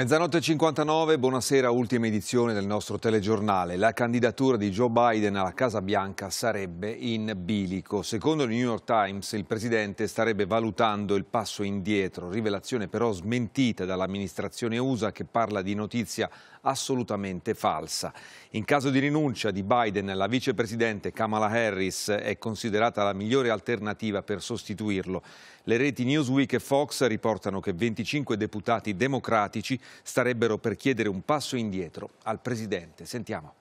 Mezzanotte 59, buonasera, ultima edizione del nostro telegiornale. La candidatura di Joe Biden alla Casa Bianca sarebbe in bilico. Secondo il New York Times il presidente starebbe valutando il passo indietro, rivelazione però smentita dall'amministrazione USA che parla di notizia assolutamente falsa. In caso di rinuncia di Biden, la vicepresidente Kamala Harris è considerata la migliore alternativa per sostituirlo. Le reti Newsweek e Fox riportano che 25 deputati democratici starebbero per chiedere un passo indietro al Presidente. Sentiamo.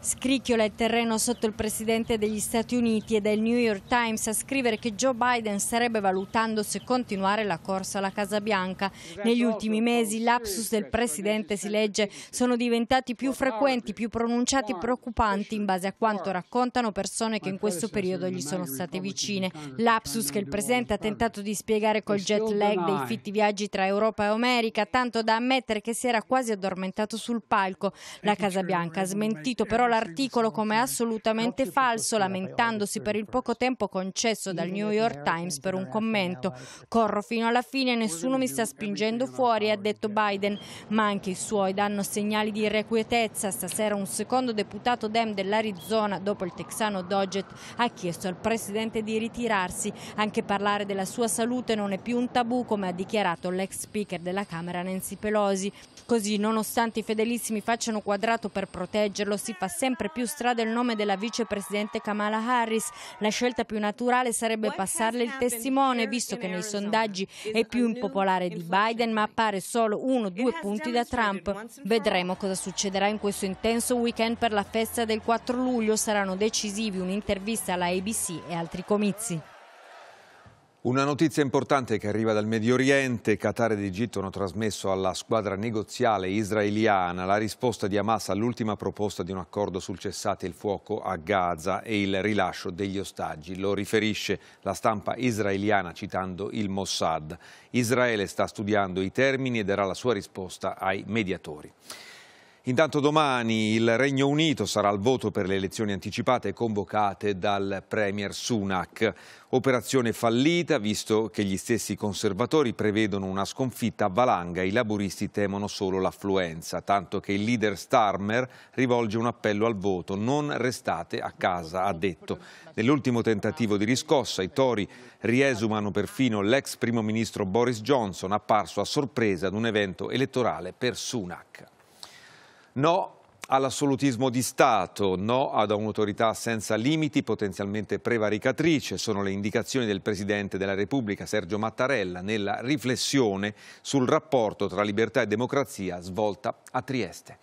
Scricchiola il terreno sotto il presidente degli Stati Uniti ed è il New York Times a scrivere che Joe Biden starebbe valutando se continuare la corsa alla Casa Bianca. Negli ultimi mesi lapsus del presidente, si legge, sono diventati più frequenti, più pronunciati e preoccupanti in base a quanto raccontano persone che in questo periodo gli sono state vicine. Lapsus che il presidente ha tentato di spiegare col jet lag dei fitti viaggi tra Europa e America, tanto da ammettere che si era quasi addormentato sul palco. La Casa Bianca ha smentito però la l'articolo come assolutamente falso, lamentandosi per il poco tempo concesso dal New York Times per un commento. Corro fino alla fine, nessuno mi sta spingendo fuori, ha detto Biden, ma anche i suoi danno segnali di irrequietezza. Stasera un secondo deputato Dem dell'Arizona, dopo il texano Doggett, ha chiesto al presidente di ritirarsi. Anche parlare della sua salute non è più un tabù, come ha dichiarato l'ex speaker della Camera Nancy Pelosi. Così, nonostante i fedelissimi facciano quadrato per proteggerlo, si fa sempre più strada il nome della vicepresidente Kamala Harris. La scelta più naturale sarebbe passarle il testimone, visto che nei sondaggi è più impopolare di Biden, ma appare solo uno o due punti da Trump. Vedremo cosa succederà in questo intenso weekend per la festa del 4 luglio. Saranno decisivi un'intervista alla ABC e altri comizi. Una notizia importante che arriva dal Medio Oriente, Qatar ed Egitto hanno trasmesso alla squadra negoziale israeliana la risposta di Hamas all'ultima proposta di un accordo sul cessate il fuoco a Gaza e il rilascio degli ostaggi. Lo riferisce la stampa israeliana citando il Mossad. Israele sta studiando i termini e darà la sua risposta ai mediatori. Intanto domani il Regno Unito sarà al voto per le elezioni anticipate convocate dal Premier Sunak. Operazione fallita, visto che gli stessi conservatori prevedono una sconfitta a valanga, i laburisti temono solo l'affluenza, tanto che il leader Starmer rivolge un appello al voto, non restate a casa, ha detto. Nell'ultimo tentativo di riscossa i Tori riesumano perfino l'ex primo ministro Boris Johnson, apparso a sorpresa ad un evento elettorale per Sunak. No all'assolutismo di Stato, no ad un'autorità senza limiti potenzialmente prevaricatrice, sono le indicazioni del Presidente della Repubblica Sergio Mattarella nella riflessione sul rapporto tra libertà e democrazia svolta a Trieste.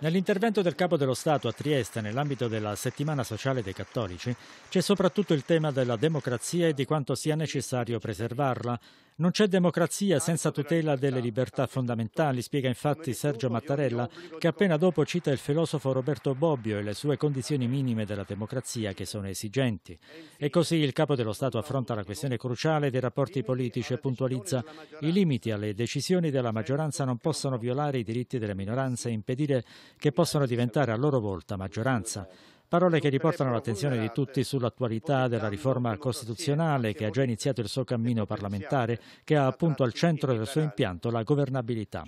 Nell'intervento del Capo dello Stato a Trieste nell'ambito della settimana sociale dei cattolici c'è soprattutto il tema della democrazia e di quanto sia necessario preservarla. Non c'è democrazia senza tutela delle libertà fondamentali, spiega infatti Sergio Mattarella, che appena dopo cita il filosofo Roberto Bobbio e le sue condizioni minime della democrazia che sono esigenti. E così il capo dello Stato affronta la questione cruciale dei rapporti politici e puntualizza i limiti alle decisioni della maggioranza non possono violare i diritti delle minoranze e impedire che possano diventare a loro volta maggioranza. Parole che riportano l'attenzione di tutti sull'attualità della riforma costituzionale che ha già iniziato il suo cammino parlamentare, che ha appunto al centro del suo impianto la governabilità.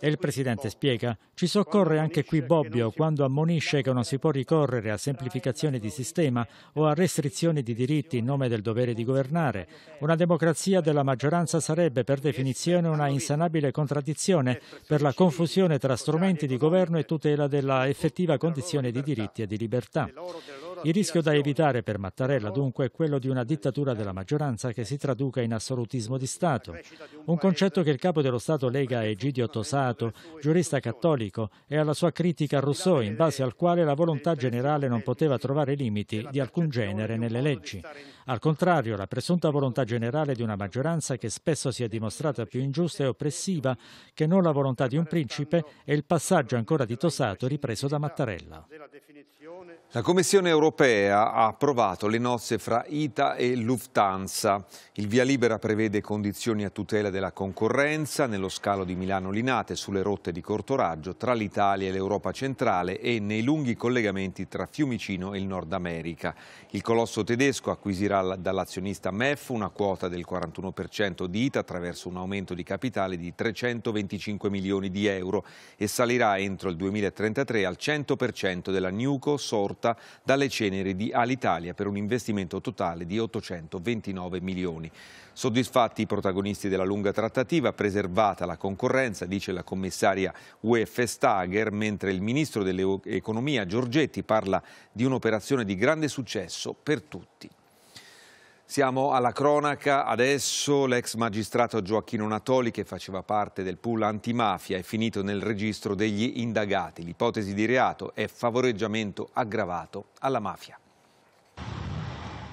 E il Presidente spiega, ci soccorre anche qui Bobbio quando ammonisce che non si può ricorrere a semplificazioni di sistema o a restrizioni di diritti in nome del dovere di governare. Una democrazia della maggioranza sarebbe per definizione una insanabile contraddizione per la confusione tra strumenti di governo e tutela della effettiva condizione di diritti e di libertà. libertà Il rischio da evitare per Mattarella dunque è quello di una dittatura della maggioranza che si traduca in assolutismo di Stato, un concetto che il capo dello Stato lega a Egidio Tosato, giurista cattolico, e alla sua critica a Rousseau, in base al quale la volontà generale non poteva trovare limiti di alcun genere nelle leggi. Al contrario, la presunta volontà generale di una maggioranza che spesso si è dimostrata più ingiusta e oppressiva che non la volontà di un principe è il passaggio ancora di Tosato ripreso da Mattarella. La Commissione europea europea ha approvato le nozze fra ITA e Lufthansa. Il via libera prevede condizioni a tutela della concorrenza nello scalo di Milano-Linate sulle rotte di corto raggio tra l'Italia e l'Europa centrale e nei lunghi collegamenti tra Fiumicino e il Nord America. Il colosso tedesco acquisirà dall'azionista MEF una quota del 41% di ITA attraverso un aumento di capitale di 325 milioni di euro e salirà entro il 2033 al 100% della Newco sorta dalle ceneri di Alitalia per un investimento totale di 829 milioni. Soddisfatti i protagonisti della lunga trattativa, preservata la concorrenza, dice la commissaria UE Stager, mentre il ministro dell'economia Giorgetti parla di un'operazione di grande successo per tutti. Siamo alla cronaca adesso. L'ex magistrato Gioacchino Natoli, che faceva parte del pool antimafia, è finito nel registro degli indagati. L'ipotesi di reato è favoreggiamento aggravato alla mafia.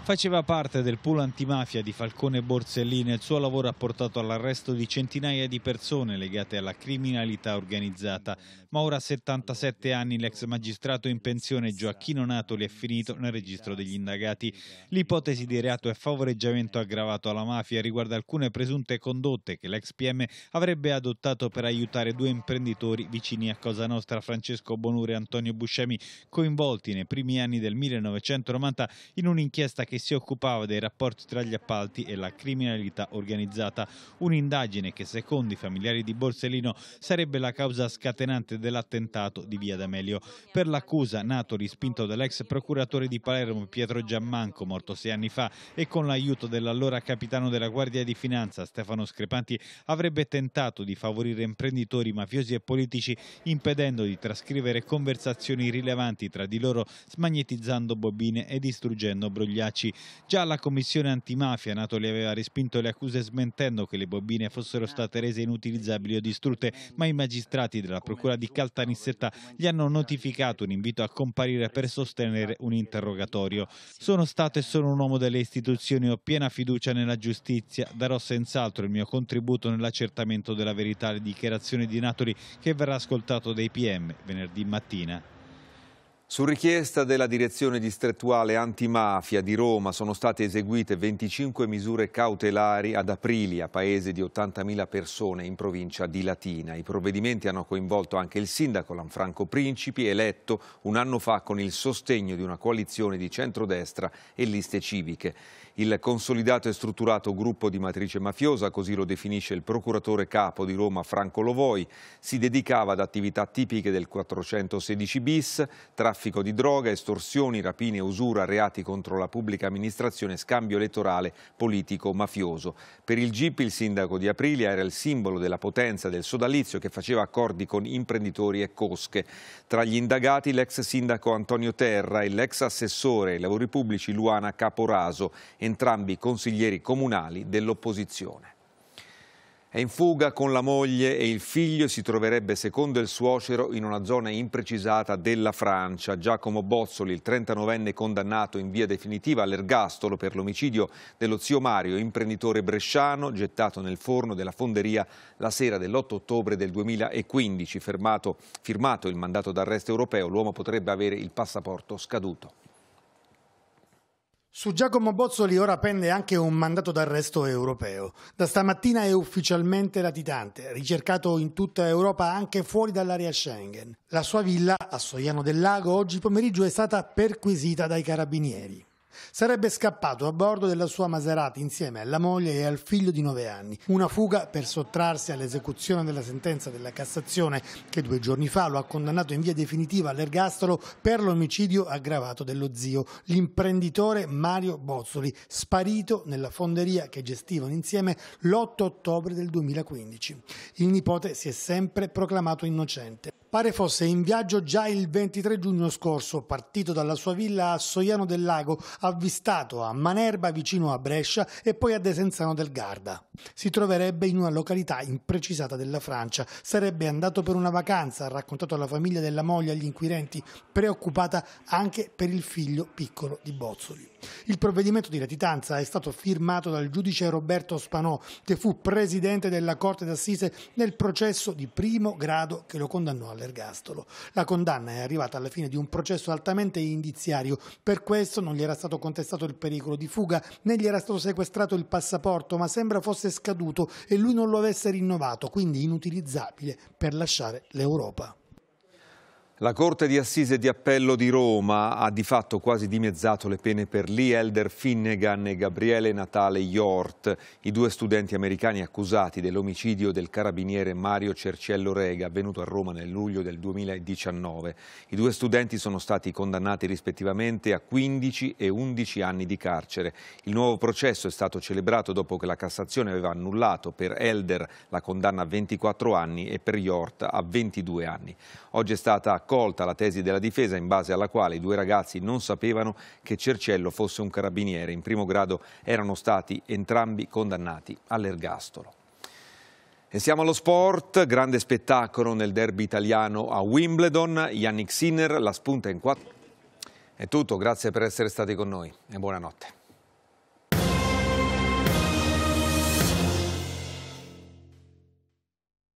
Faceva parte del pool antimafia di Falcone Borsellino e il suo lavoro ha portato all'arresto di centinaia di persone legate alla criminalità organizzata. Ma ora a 77 anni l'ex magistrato in pensione Gioacchino Natoli è finito nel registro degli indagati. L'ipotesi di reato e favoreggiamento aggravato alla mafia riguarda alcune presunte condotte che l'ex PM avrebbe adottato per aiutare due imprenditori vicini a Cosa Nostra, Francesco Bonure e Antonio Buscemi, coinvolti nei primi anni del 1990 in un'inchiesta che che si occupava dei rapporti tra gli appalti e la criminalità organizzata. Un'indagine che secondo i familiari di Borsellino sarebbe la causa scatenante dell'attentato di Via D'Amelio. Per l'accusa, nato rispinto dall'ex procuratore di Palermo Pietro Giammanco, morto sei anni fa, e con l'aiuto dell'allora capitano della Guardia di Finanza Stefano Screpanti, avrebbe tentato di favorire imprenditori, mafiosi e politici impedendo di trascrivere conversazioni rilevanti tra di loro, smagnetizzando bobine e distruggendo brogliacci. 2012. Già la commissione antimafia Napoli aveva respinto le accuse smentendo che le bobine fossero state rese inutilizzabili o distrutte, ma i magistrati della procura di Caltanissetta gli hanno notificato un invito a comparire per sostenere un interrogatorio. Sono stato e sono un uomo delle istituzioni, ho piena fiducia nella giustizia, darò senz'altro il mio contributo nell'accertamento della verità alle dichiarazioni di Napoli che verrà ascoltato dai PM venerdì mattina. Su richiesta della direzione distrettuale antimafia di Roma sono state eseguite 25 misure cautelari ad Aprilia, paese di 80.000 persone in provincia di Latina. I provvedimenti hanno coinvolto anche il sindaco Lanfranco Principi, eletto un anno fa con il sostegno di una coalizione di centrodestra e liste civiche. Il consolidato e strutturato gruppo di matrice mafiosa, così lo definisce il procuratore capo di Roma Franco Lovoi, si dedicava ad attività tipiche del 416 bis, traffico traffico di droga, estorsioni, rapine, usura, reati contro la pubblica amministrazione, scambio elettorale, politico, mafioso. Per il GIP il sindaco di Aprilia era il simbolo della potenza del sodalizio che faceva accordi con imprenditori e cosche. Tra gli indagati l'ex sindaco Antonio Terra e l'ex assessore ai lavori pubblici Luana Caporaso, entrambi consiglieri comunali dell'opposizione. È in fuga con la moglie e il figlio si troverebbe, secondo il suocero, in una zona imprecisata della Francia. Giacomo Bozzoli, il 39enne condannato in via definitiva all'ergastolo per l'omicidio dello zio Mario, imprenditore bresciano, gettato nel forno della fonderia la sera dell'8 ottobre del 2015. Fermato, firmato il mandato d'arresto europeo, l'uomo potrebbe avere il passaporto scaduto. Su Giacomo Bozzoli ora pende anche un mandato d'arresto europeo. Da stamattina è ufficialmente latitante, ricercato in tutta Europa anche fuori dall'area Schengen. La sua villa a Soiano del Lago oggi pomeriggio è stata perquisita dai carabinieri. Sarebbe scappato a bordo della sua Maserati insieme alla moglie e al figlio di 9 anni. Una fuga per sottrarsi all'esecuzione della sentenza della Cassazione che due giorni fa lo ha condannato in via definitiva all'ergastolo per l'omicidio aggravato dello zio, l'imprenditore Mario Bozzoli, sparito nella fonderia che gestivano insieme l'8 ottobre del 2015. Il nipote si è sempre proclamato innocente. Pare fosse in viaggio già il 23 giugno scorso, partito dalla sua villa a Soiano del Lago, avvistato a Manerba vicino a Brescia e poi a Desenzano del Garda. Si troverebbe in una località imprecisata della Francia, sarebbe andato per una vacanza, ha raccontato alla famiglia della moglie agli inquirenti, preoccupata anche per il figlio piccolo di Bozzoli. Il provvedimento di latitanza è stato firmato dal giudice Roberto Spanò, che fu presidente della Corte d'Assise nel processo di primo grado che lo condannò alla all'ergastolo. La condanna è arrivata alla fine di un processo altamente indiziario, per questo non gli era stato contestato il pericolo di fuga né gli era stato sequestrato il passaporto, ma sembra fosse scaduto e lui non lo avesse rinnovato, quindi inutilizzabile per lasciare l'Europa. La Corte di Assise di Appello di Roma ha di fatto quasi dimezzato le pene per Lee Elder Finnegan e Gabriele Natale Yort, i due studenti americani accusati dell'omicidio del carabiniere Mario Cerciello Rega avvenuto a Roma nel luglio del 2019. I due studenti sono stati condannati rispettivamente a 15 e 11 anni di carcere. Il nuovo processo è stato celebrato dopo che la Cassazione aveva annullato per Elder la condanna a 24 anni e per Yort a 22 anni. Oggi è stata accolta la tesi della difesa in base alla quale i due ragazzi non sapevano che Cercello fosse un carabiniere. In primo grado erano stati entrambi condannati all'ergastolo. E siamo allo sport, grande spettacolo nel derby italiano a Wimbledon. Yannick Sinner, la spunta in quattro. È tutto, grazie per essere stati con noi e buonanotte.